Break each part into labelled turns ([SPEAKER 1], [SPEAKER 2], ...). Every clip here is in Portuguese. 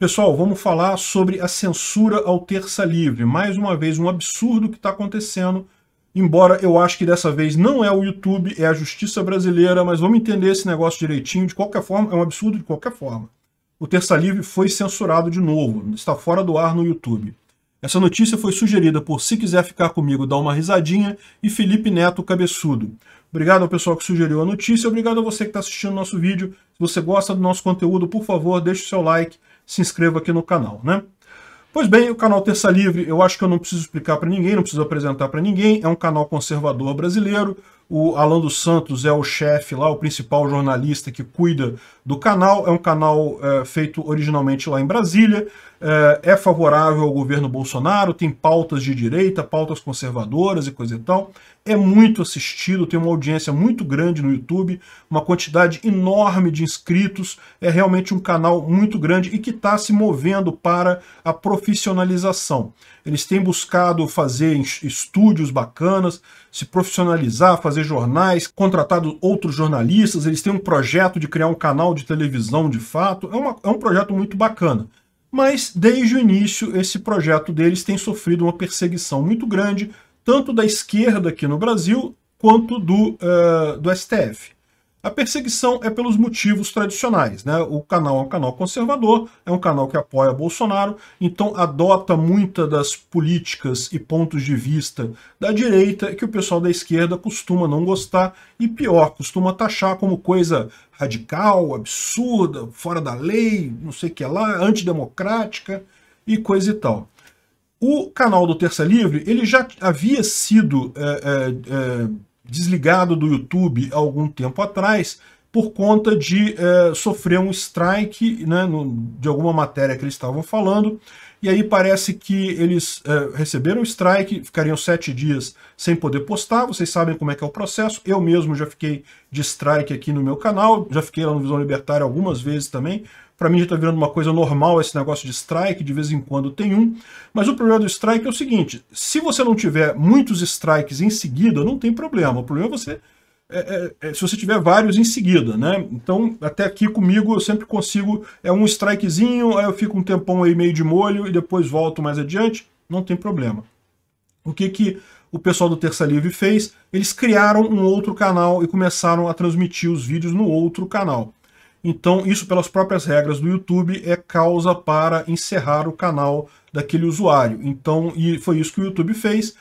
[SPEAKER 1] Pessoal, vamos falar sobre a censura ao terça livre. Mais uma vez, um absurdo que está acontecendo. Embora eu acho que dessa vez não é o YouTube, é a justiça brasileira, mas vamos entender esse negócio direitinho. De qualquer forma, é um absurdo de qualquer forma. O Terça Livre foi censurado de novo, está fora do ar no YouTube. Essa notícia foi sugerida por Se Quiser Ficar Comigo Dá Uma Risadinha e Felipe Neto Cabeçudo. Obrigado ao pessoal que sugeriu a notícia, obrigado a você que está assistindo nosso vídeo. Se você gosta do nosso conteúdo, por favor, deixe o seu like, se inscreva aqui no canal, né? Pois bem, o canal Terça Livre, eu acho que eu não preciso explicar para ninguém, não preciso apresentar para ninguém, é um canal conservador brasileiro, o Alan dos Santos é o chefe lá, o principal jornalista que cuida do canal. É um canal é, feito originalmente lá em Brasília. É, é, favorável ao governo Bolsonaro, tem pautas de direita, pautas conservadoras e coisa e tal é muito assistido, tem uma audiência muito grande no YouTube, uma quantidade enorme de inscritos, é realmente um canal muito grande e que está se movendo para a profissionalização. Eles têm buscado fazer estúdios bacanas, se profissionalizar, fazer jornais, contratado outros jornalistas, eles têm um projeto de criar um canal de televisão de fato, é, uma, é um projeto muito bacana. Mas desde o início, esse projeto deles tem sofrido uma perseguição muito grande tanto da esquerda aqui no Brasil quanto do, uh, do STF. A perseguição é pelos motivos tradicionais. Né? O canal é um canal conservador, é um canal que apoia Bolsonaro, então adota muita das políticas e pontos de vista da direita que o pessoal da esquerda costuma não gostar e, pior, costuma taxar como coisa radical, absurda, fora da lei, não sei o que lá, antidemocrática e coisa e tal. O canal do Terça Livre ele já havia sido é, é, é desligado do YouTube há algum tempo atrás por conta de é, sofrer um strike né, no, de alguma matéria que eles estavam falando. E aí parece que eles é, receberam o strike, ficariam sete dias sem poder postar. Vocês sabem como é que é o processo. Eu mesmo já fiquei de strike aqui no meu canal, já fiquei lá no Visão Libertária algumas vezes também, para mim já está virando uma coisa normal esse negócio de strike, de vez em quando tem um. Mas o problema do strike é o seguinte, se você não tiver muitos strikes em seguida, não tem problema. O problema é você... É, é, é, se você tiver vários em seguida, né? Então, até aqui comigo eu sempre consigo, é um strikezinho, aí eu fico um tempão aí meio de molho e depois volto mais adiante, não tem problema. O que que o pessoal do Terça Livre fez, eles criaram um outro canal e começaram a transmitir os vídeos no outro canal. Então, isso pelas próprias regras do YouTube é causa para encerrar o canal daquele usuário. Então, e foi isso que o YouTube fez,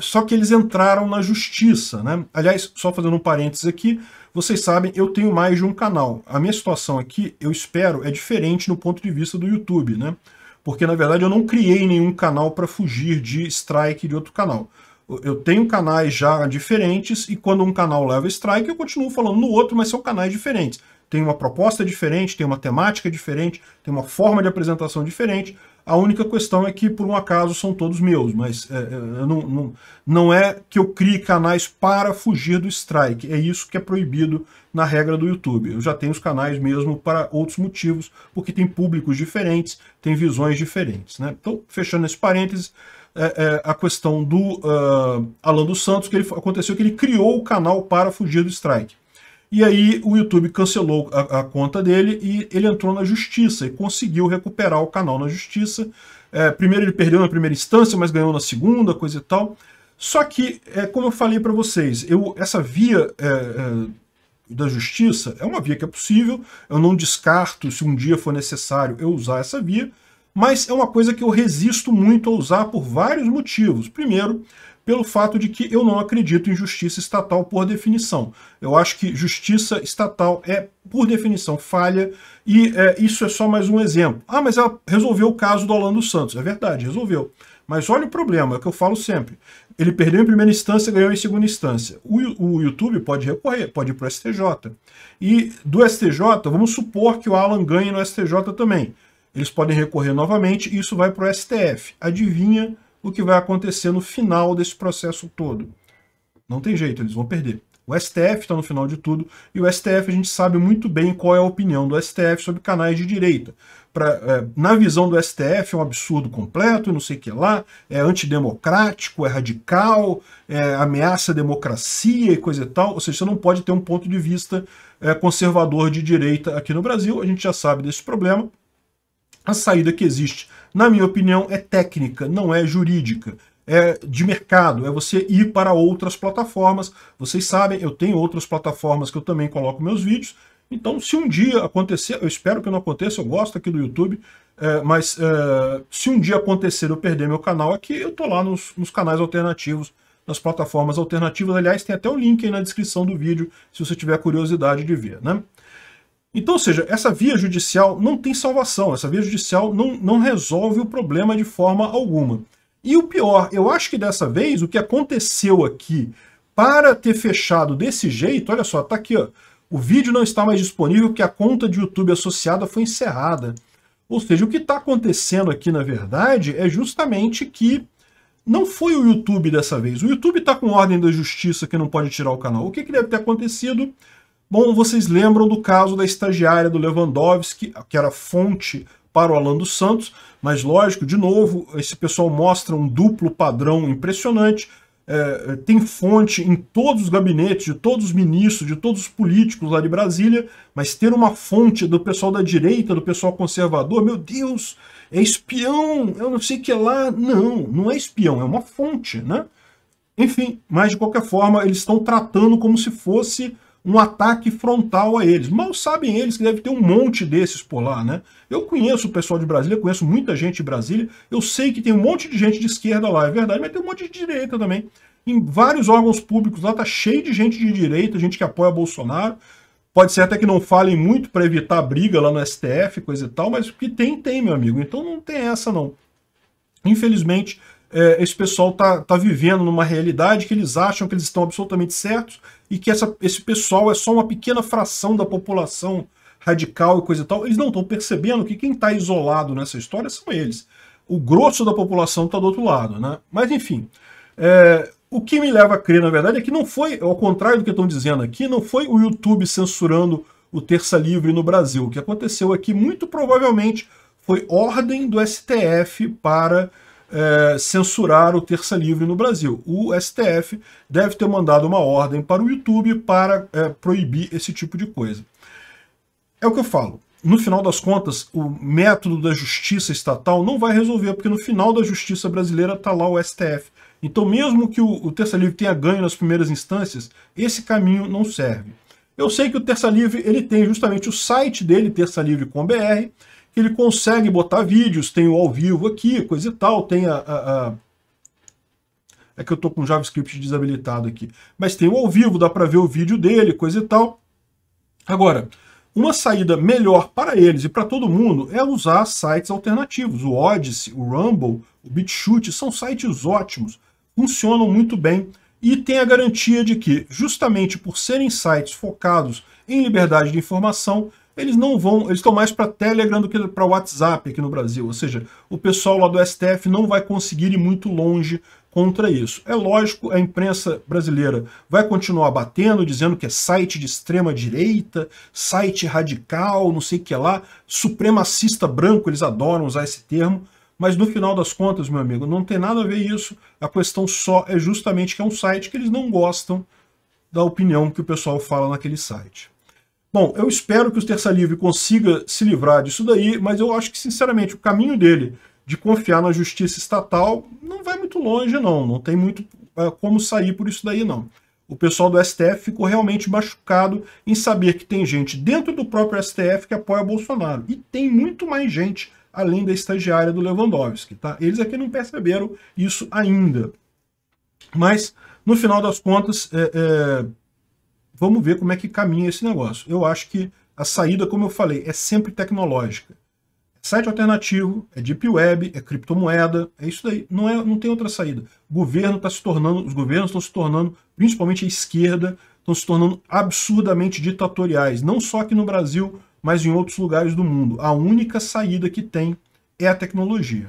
[SPEAKER 1] só que eles entraram na justiça, né? Aliás, só fazendo um parênteses aqui, vocês sabem, eu tenho mais de um canal. A minha situação aqui, eu espero, é diferente no ponto de vista do YouTube, né? Porque, na verdade, eu não criei nenhum canal para fugir de strike de outro canal eu tenho canais já diferentes e quando um canal leva strike, eu continuo falando no outro, mas são canais diferentes tem uma proposta diferente, tem uma temática diferente, tem uma forma de apresentação diferente. A única questão é que, por um acaso, são todos meus, mas é, é não, não, não é que eu crie canais para fugir do strike. É isso que é proibido na regra do YouTube. Eu já tenho os canais mesmo para outros motivos, porque tem públicos diferentes, tem visões diferentes. Né? Então, fechando esse parênteses, é, é, a questão do uh, Alan dos Santos, que ele, aconteceu que ele criou o canal para fugir do strike. E aí o YouTube cancelou a, a, conta dele e ele entrou na justiça e conseguiu recuperar o canal na justiça. É, primeiro ele perdeu na primeira instância, mas ganhou na segunda, coisa e tal. Só que, é, como eu falei para vocês, eu, essa via é, é, da justiça é uma via que é possível. Eu não descarto, se um dia for necessário, eu usar essa via. Mas é uma coisa que eu resisto muito a usar por vários motivos. Primeiro, pelo fato de que eu não acredito em justiça estatal por definição. Eu acho que justiça estatal é, por definição, falha, e é, isso é só mais um exemplo. Ah, mas ela resolveu o caso do Orlando Santos. É verdade, resolveu. Mas olha o problema, é o que eu falo sempre. Ele perdeu em primeira instância, ganhou em segunda instância. O, o YouTube pode recorrer, pode ir para o STJ. E do STJ, vamos supor que o Alan ganhe no STJ também. Eles podem recorrer novamente e isso vai para o STF. Adivinha o que vai acontecer no final desse processo todo. Não tem jeito, eles vão perder. O STF está no final de tudo, e o STF a gente sabe muito bem qual é a opinião do STF sobre canais de direita. Pra, é, na visão do STF é um absurdo completo, não sei o que lá, é antidemocrático, é radical, é, ameaça a democracia e coisa e tal. Ou seja, você não pode ter um ponto de vista é, conservador de direita aqui no Brasil, a gente já sabe desse problema. A saída que existe, na minha opinião, é técnica, não é jurídica. É de mercado, é você ir para outras plataformas. Vocês sabem, eu tenho outras plataformas que eu também coloco meus vídeos. Então, se um dia acontecer, eu espero que não aconteça, eu gosto aqui do YouTube, é, mas é, se um dia acontecer eu perder meu canal aqui, eu tô lá nos, nos canais alternativos, nas plataformas alternativas. Aliás, tem até o link aí na descrição do vídeo, se você tiver curiosidade de ver, né? Então, ou seja, essa via judicial não tem salvação, essa via judicial não, não resolve o problema de forma alguma. E o pior, eu acho que dessa vez o que aconteceu aqui para ter fechado desse jeito, olha só, tá aqui, ó, o vídeo não está mais disponível porque a conta de YouTube associada foi encerrada. Ou seja, o que está acontecendo aqui, na verdade, é justamente que não foi o YouTube dessa vez. O YouTube está com ordem da justiça que não pode tirar o canal. O que, que deve ter acontecido? Bom, vocês lembram do caso da estagiária do Lewandowski, que era fonte para o Alan dos Santos, mas lógico, de novo, esse pessoal mostra um duplo padrão impressionante. É, tem fonte em todos os gabinetes, de todos os ministros, de todos os políticos lá de Brasília, mas ter uma fonte do pessoal da direita, do pessoal conservador, meu Deus, é espião, eu não sei o que é lá. Não, não é espião, é uma fonte, né? Enfim, mas de qualquer forma, eles estão tratando como se fosse um ataque frontal a eles. Mal sabem eles que deve ter um monte desses por lá, né? Eu conheço o pessoal de Brasília, conheço muita gente de Brasília, eu sei que tem um monte de gente de esquerda lá, é verdade, mas tem um monte de direita também. Em vários órgãos públicos lá tá cheio de gente de direita, gente que apoia Bolsonaro. Pode ser até que não falem muito para evitar briga lá no STF, coisa e tal, mas o que tem, tem, meu amigo. Então não tem essa, não. Infelizmente, é, esse pessoal está tá vivendo numa realidade que eles acham que eles estão absolutamente certos e que essa, esse pessoal é só uma pequena fração da população radical e coisa e tal. Eles não estão percebendo que quem está isolado nessa história são eles. O grosso da população está do outro lado. Né? Mas, enfim, é, o que me leva a crer, na verdade, é que não foi, ao contrário do que estão dizendo aqui, não foi o YouTube censurando o Terça Livre no Brasil. O que aconteceu aqui, é muito provavelmente, foi ordem do STF para é, censurar o Terça Livre no Brasil. O STF deve ter mandado uma ordem para o YouTube para é, proibir esse tipo de coisa. É o que eu falo. No final das contas, o método da justiça estatal não vai resolver, porque no final da justiça brasileira está lá o STF. Então, mesmo que o, o Terça Livre tenha ganho nas primeiras instâncias, esse caminho não serve. Eu sei que o Terça Livre ele tem justamente o site dele, Terça ele consegue botar vídeos, tem o ao vivo aqui, coisa e tal, tem a... a, a... É que eu estou com o JavaScript desabilitado aqui. Mas tem o ao vivo, dá para ver o vídeo dele, coisa e tal. Agora, uma saída melhor para eles e para todo mundo é usar sites alternativos. O Odyssey, o Rumble, o BitChute são sites ótimos, funcionam muito bem e tem a garantia de que, justamente por serem sites focados em liberdade de informação, eles não vão, eles estão mais para Telegram do que para WhatsApp aqui no Brasil. Ou seja, o pessoal lá do STF não vai conseguir ir muito longe contra isso. É lógico, a imprensa brasileira vai continuar batendo, dizendo que é site de extrema direita, site radical, não sei o que lá, supremacista branco, eles adoram usar esse termo. Mas no final das contas, meu amigo, não tem nada a ver isso. A questão só é justamente que é um site que eles não gostam da opinião que o pessoal fala naquele site. Bom, eu espero que o Terça Livre consiga se livrar disso daí, mas eu acho que, sinceramente, o caminho dele de confiar na justiça estatal não vai muito longe, não. Não tem muito é, como sair por isso daí, não. O pessoal do STF ficou realmente machucado em saber que tem gente dentro do próprio STF que apoia Bolsonaro. E tem muito mais gente além da estagiária do Lewandowski, tá? Eles aqui é não perceberam isso ainda. Mas, no final das contas, é, é Vamos ver como é que caminha esse negócio. Eu acho que a saída, como eu falei, é sempre tecnológica. É site alternativo, é deep web, é criptomoeda, é isso daí. Não, é, não tem outra saída. O governo está se tornando, os governos estão se tornando, principalmente a esquerda, estão se tornando absurdamente ditatoriais, não só aqui no Brasil, mas em outros lugares do mundo. A única saída que tem é a tecnologia.